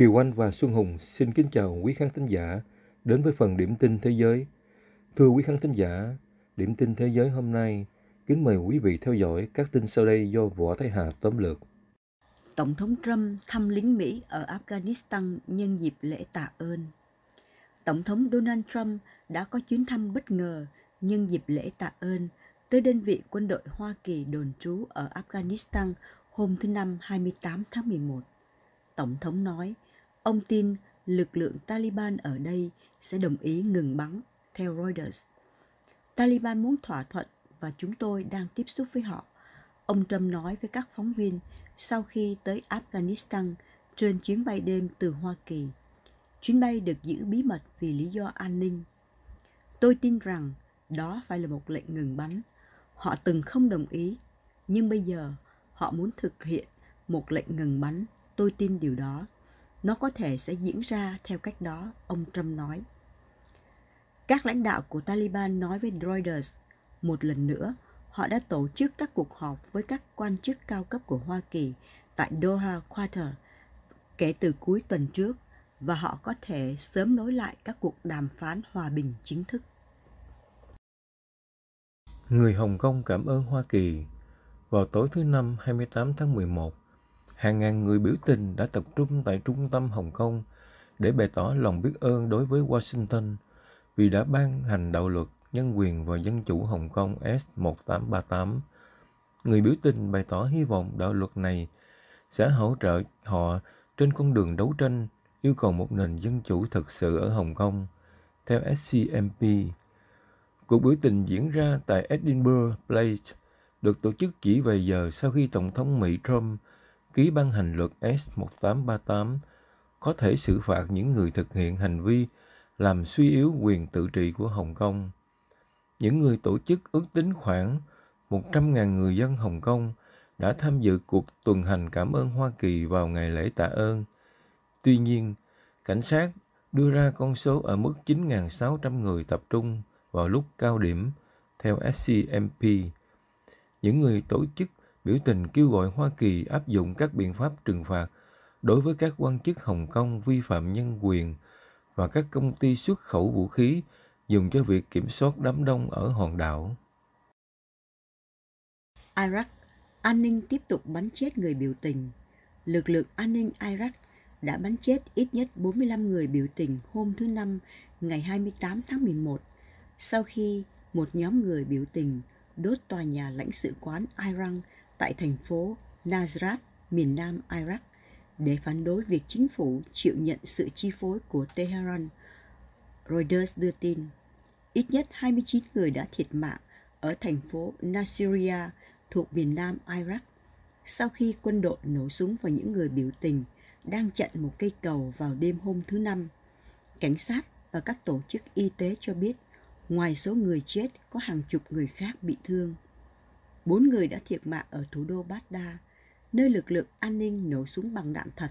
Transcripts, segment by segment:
Kiều Anh và Xuân Hùng xin kính chào quý khán thính giả đến với phần điểm tin thế giới. Thưa quý khán thính giả, điểm tin thế giới hôm nay kính mời quý vị theo dõi các tin sau đây do Võ Thái Hà tóm lược. Tổng thống Trump thăm lính Mỹ ở Afghanistan nhân dịp lễ tạ ơn. Tổng thống Donald Trump đã có chuyến thăm bất ngờ nhân dịp lễ tạ ơn tới đơn vị quân đội Hoa Kỳ đồn trú ở Afghanistan hôm thứ Năm 28 tháng 11. Tổng thống nói, Ông tin lực lượng Taliban ở đây sẽ đồng ý ngừng bắn, theo Reuters. Taliban muốn thỏa thuận và chúng tôi đang tiếp xúc với họ, ông Trump nói với các phóng viên sau khi tới Afghanistan trên chuyến bay đêm từ Hoa Kỳ. Chuyến bay được giữ bí mật vì lý do an ninh. Tôi tin rằng đó phải là một lệnh ngừng bắn. Họ từng không đồng ý, nhưng bây giờ họ muốn thực hiện một lệnh ngừng bắn. Tôi tin điều đó nó có thể sẽ diễn ra theo cách đó, ông Trump nói. Các lãnh đạo của Taliban nói với Reuters, một lần nữa, họ đã tổ chức các cuộc họp với các quan chức cao cấp của Hoa Kỳ tại Doha Quarter kể từ cuối tuần trước và họ có thể sớm nối lại các cuộc đàm phán hòa bình chính thức. Người Hồng Kông cảm ơn Hoa Kỳ. Vào tối thứ Năm 28 tháng 11, hàng ngàn người biểu tình đã tập trung tại trung tâm Hồng Kông để bày tỏ lòng biết ơn đối với Washington vì đã ban hành đạo luật Nhân quyền và Dân chủ Hồng Kông S1838. Người biểu tình bày tỏ hy vọng đạo luật này sẽ hỗ trợ họ trên con đường đấu tranh yêu cầu một nền dân chủ thực sự ở Hồng Kông, theo SCMP. Cuộc biểu tình diễn ra tại Edinburgh Place, được tổ chức chỉ vài giờ sau khi Tổng thống Mỹ Trump ký ban hành luật S1838 có thể xử phạt những người thực hiện hành vi làm suy yếu quyền tự trị của Hồng Kông. Những người tổ chức ước tính khoảng 100.000 người dân Hồng Kông đã tham dự cuộc tuần hành cảm ơn Hoa Kỳ vào ngày lễ tạ ơn. Tuy nhiên, cảnh sát đưa ra con số ở mức 9.600 người tập trung vào lúc cao điểm theo SCMP. Những người tổ chức biểu tình kêu gọi Hoa Kỳ áp dụng các biện pháp trừng phạt đối với các quan chức Hồng Kông vi phạm nhân quyền và các công ty xuất khẩu vũ khí dùng cho việc kiểm soát đám đông ở hòn đảo. Iraq, an ninh tiếp tục bắn chết người biểu tình. Lực lượng an ninh Iraq đã bắn chết ít nhất 45 người biểu tình hôm thứ Năm ngày 28 tháng 11 sau khi một nhóm người biểu tình đốt tòa nhà lãnh sự quán Iran tại thành phố Najrat, miền nam Iraq, để phản đối việc chính phủ chịu nhận sự chi phối của Tehran. Reuters đưa tin, ít nhất 29 người đã thiệt mạng ở thành phố Nasiriyah thuộc miền nam Iraq sau khi quân đội nổ súng vào những người biểu tình đang chặn một cây cầu vào đêm hôm thứ Năm. Cảnh sát và các tổ chức y tế cho biết, ngoài số người chết có hàng chục người khác bị thương bốn người đã thiệt mạng ở thủ đô Baghdad, nơi lực lượng an ninh nổ súng bằng đạn thật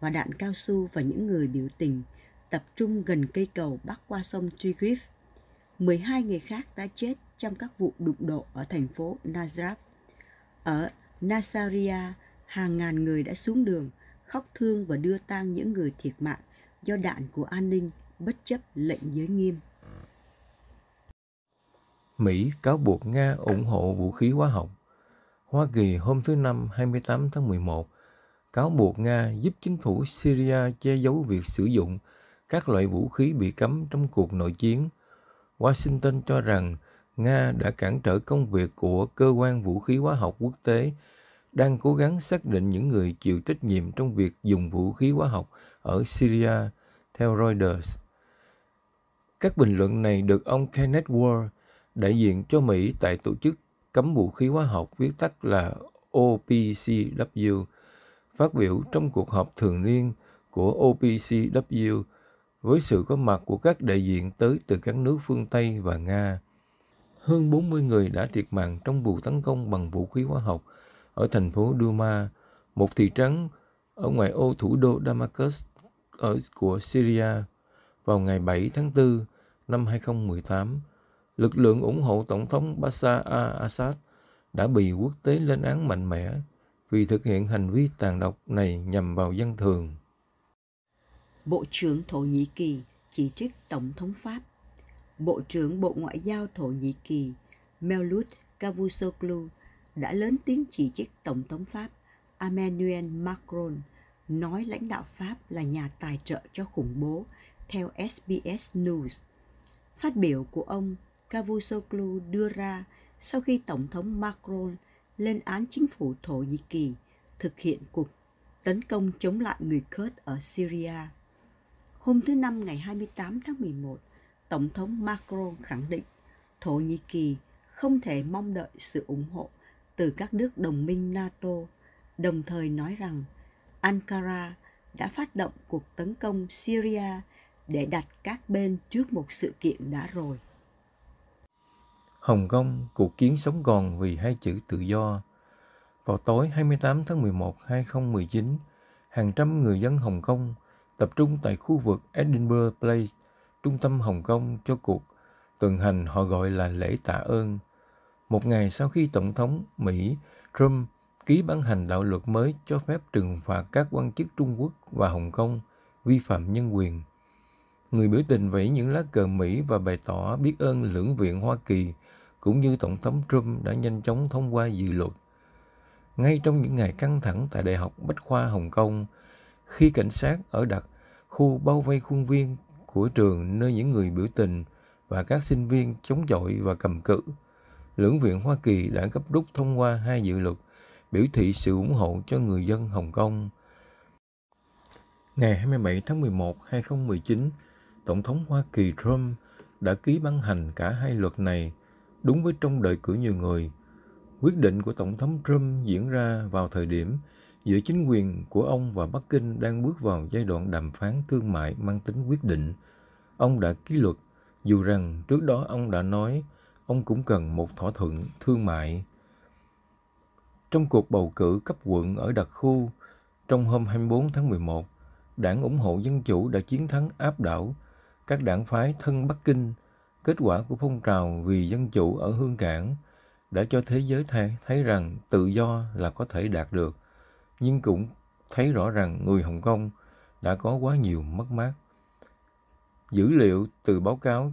và đạn cao su và những người biểu tình tập trung gần cây cầu bắc qua sông Tigris. 12 người khác đã chết trong các vụ đụng độ ở thành phố Najaf. Ở Nasaria, hàng ngàn người đã xuống đường khóc thương và đưa tang những người thiệt mạng do đạn của an ninh bất chấp lệnh giới nghiêm. Mỹ cáo buộc Nga ủng hộ vũ khí hóa học. Hoa Kỳ hôm thứ Năm 28 tháng 11 cáo buộc Nga giúp chính phủ Syria che giấu việc sử dụng các loại vũ khí bị cấm trong cuộc nội chiến. Washington cho rằng Nga đã cản trở công việc của cơ quan vũ khí hóa học quốc tế đang cố gắng xác định những người chịu trách nhiệm trong việc dùng vũ khí hóa học ở Syria, theo Reuters. Các bình luận này được ông Kenneth Ward, đại diện cho Mỹ tại tổ chức cấm vũ khí hóa học viết tắt là OPCW, phát biểu trong cuộc họp thường niên của OPCW với sự có mặt của các đại diện tới từ các nước phương Tây và Nga. Hơn 40 người đã thiệt mạng trong vụ tấn công bằng vũ khí hóa học ở thành phố Duma, một thị trấn ở ngoài ô thủ đô Damascus ở của Syria vào ngày 7 tháng 4 năm 2018 lực lượng ủng hộ Tổng thống Bashar al-Assad đã bị quốc tế lên án mạnh mẽ vì thực hiện hành vi tàn độc này nhằm vào dân thường. Bộ trưởng Thổ Nhĩ Kỳ chỉ trích Tổng thống Pháp. Bộ trưởng Bộ Ngoại giao Thổ Nhĩ Kỳ Melut Cavusoglu đã lớn tiếng chỉ trích Tổng thống Pháp Emmanuel Macron nói lãnh đạo Pháp là nhà tài trợ cho khủng bố theo SBS News. Phát biểu của ông Cavusoglu đưa ra sau khi Tổng thống Macron lên án chính phủ Thổ Nhĩ Kỳ thực hiện cuộc tấn công chống lại người Kurd ở Syria. Hôm thứ Năm ngày 28 tháng 11, Tổng thống Macron khẳng định Thổ Nhĩ Kỳ không thể mong đợi sự ủng hộ từ các nước đồng minh NATO, đồng thời nói rằng Ankara đã phát động cuộc tấn công Syria để đặt các bên trước một sự kiện đã rồi. Hồng Kông, cuộc chiến sống còn vì hai chữ tự do. Vào tối 28 tháng 11, 2019, hàng trăm người dân Hồng Kông tập trung tại khu vực Edinburgh Place, trung tâm Hồng Kông cho cuộc tuần hành họ gọi là lễ tạ ơn. Một ngày sau khi Tổng thống Mỹ Trump ký ban hành đạo luật mới cho phép trừng phạt các quan chức Trung Quốc và Hồng Kông vi phạm nhân quyền người biểu tình vẫy những lá cờ Mỹ và bày tỏ biết ơn lưỡng viện Hoa Kỳ, cũng như Tổng thống Trump đã nhanh chóng thông qua dự luật. Ngay trong những ngày căng thẳng tại Đại học Bách Khoa Hồng Kông, khi cảnh sát ở đặt khu bao vây khuôn viên của trường nơi những người biểu tình và các sinh viên chống chọi và cầm cự, lưỡng viện Hoa Kỳ đã gấp rút thông qua hai dự luật biểu thị sự ủng hộ cho người dân Hồng Kông. Ngày 27 tháng 11, 2019, Tổng thống Hoa Kỳ Trump đã ký ban hành cả hai luật này đúng với trong đợi cử nhiều người. Quyết định của Tổng thống Trump diễn ra vào thời điểm giữa chính quyền của ông và Bắc Kinh đang bước vào giai đoạn đàm phán thương mại mang tính quyết định. Ông đã ký luật, dù rằng trước đó ông đã nói ông cũng cần một thỏa thuận thương mại. Trong cuộc bầu cử cấp quận ở đặc khu, trong hôm 24 tháng 11, đảng ủng hộ Dân Chủ đã chiến thắng áp đảo các đảng phái thân Bắc Kinh, kết quả của phong trào vì dân chủ ở Hương Cảng đã cho thế giới thấy, thấy rằng tự do là có thể đạt được, nhưng cũng thấy rõ rằng người Hồng Kông đã có quá nhiều mất mát. Dữ liệu từ báo cáo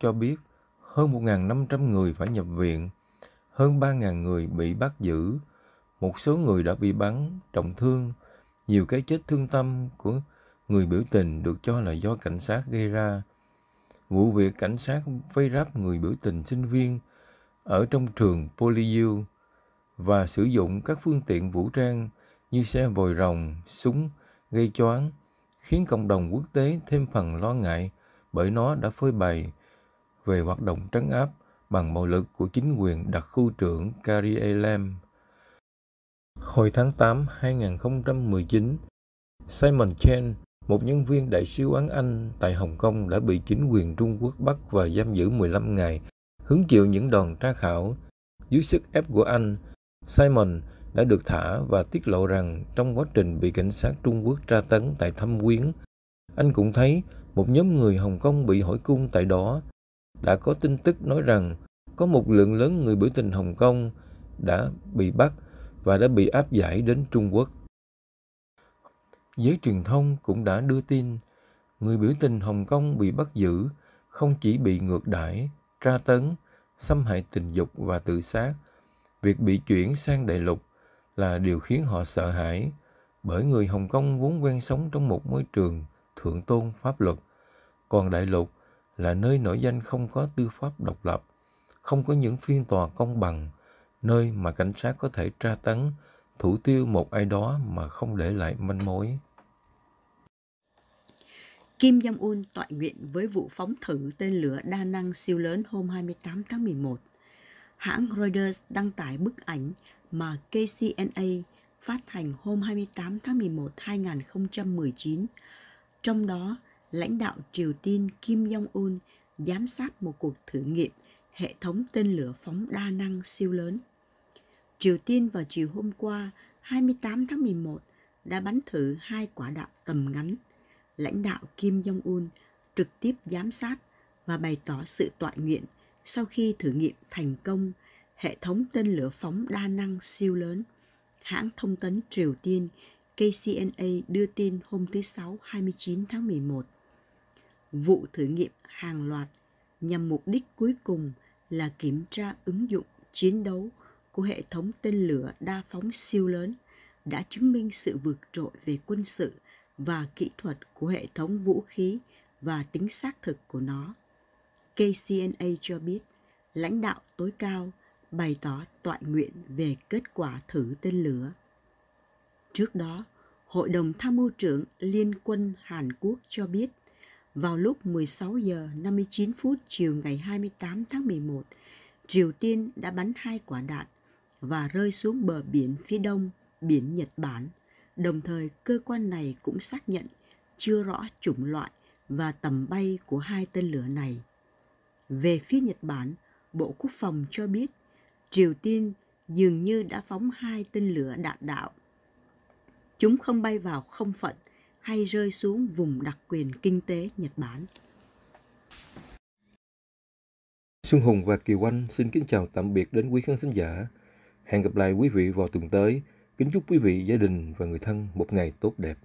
cho biết hơn 1.500 người phải nhập viện, hơn 3.000 người bị bắt giữ, một số người đã bị bắn, trọng thương, nhiều cái chết thương tâm của người biểu tình được cho là do cảnh sát gây ra. Vụ việc cảnh sát vây ráp người biểu tình sinh viên ở trong trường Polyu và sử dụng các phương tiện vũ trang như xe vòi rồng, súng, gây choáng khiến cộng đồng quốc tế thêm phần lo ngại bởi nó đã phơi bày về hoạt động trấn áp bằng bạo lực của chính quyền đặc khu trưởng Carrie Hồi tháng 8 2019, Simon Chen, một nhân viên đại sứ quán Anh tại Hồng Kông đã bị chính quyền Trung Quốc bắt và giam giữ 15 ngày, hứng chịu những đòn tra khảo. Dưới sức ép của Anh, Simon đã được thả và tiết lộ rằng trong quá trình bị cảnh sát Trung Quốc tra tấn tại Thâm Quyến, anh cũng thấy một nhóm người Hồng Kông bị hỏi cung tại đó. Đã có tin tức nói rằng có một lượng lớn người biểu tình Hồng Kông đã bị bắt và đã bị áp giải đến Trung Quốc giới truyền thông cũng đã đưa tin người biểu tình Hồng Kông bị bắt giữ không chỉ bị ngược đãi, tra tấn, xâm hại tình dục và tự sát. Việc bị chuyển sang đại lục là điều khiến họ sợ hãi, bởi người Hồng Kông vốn quen sống trong một môi trường thượng tôn pháp luật, còn đại lục là nơi nổi danh không có tư pháp độc lập, không có những phiên tòa công bằng, nơi mà cảnh sát có thể tra tấn, thủ tiêu một ai đó mà không để lại manh mối. Kim Jong-un tọa nguyện với vụ phóng thử tên lửa đa năng siêu lớn hôm 28 tháng 11. Hãng Reuters đăng tải bức ảnh mà KCNA phát hành hôm 28 tháng 11 2019. Trong đó, lãnh đạo Triều Tiên Kim Jong-un giám sát một cuộc thử nghiệm hệ thống tên lửa phóng đa năng siêu lớn. Triều Tiên vào chiều hôm qua, 28 tháng 11, đã bắn thử hai quả đạn tầm ngắn lãnh đạo Kim Jong-un trực tiếp giám sát và bày tỏ sự tọa nguyện sau khi thử nghiệm thành công hệ thống tên lửa phóng đa năng siêu lớn. Hãng thông tấn Triều Tiên KCNA đưa tin hôm thứ Sáu 29 tháng 11. Vụ thử nghiệm hàng loạt nhằm mục đích cuối cùng là kiểm tra ứng dụng chiến đấu của hệ thống tên lửa đa phóng siêu lớn đã chứng minh sự vượt trội về quân sự – và kỹ thuật của hệ thống vũ khí và tính xác thực của nó. KCNA cho biết, lãnh đạo tối cao bày tỏ tọa nguyện về kết quả thử tên lửa. Trước đó, Hội đồng Tham mưu trưởng Liên quân Hàn Quốc cho biết, vào lúc 16 giờ 59 phút chiều ngày 28 tháng 11, Triều Tiên đã bắn hai quả đạn và rơi xuống bờ biển phía đông, biển Nhật Bản – Đồng thời, cơ quan này cũng xác nhận chưa rõ chủng loại và tầm bay của hai tên lửa này. Về phía Nhật Bản, Bộ Quốc phòng cho biết Triều Tiên dường như đã phóng hai tên lửa đạn đạo. Chúng không bay vào không phận hay rơi xuống vùng đặc quyền kinh tế Nhật Bản. Xuân Hùng và Kiều Anh xin kính chào tạm biệt đến quý khán thính giả. Hẹn gặp lại quý vị vào tuần tới Kính chúc quý vị, gia đình và người thân một ngày tốt đẹp.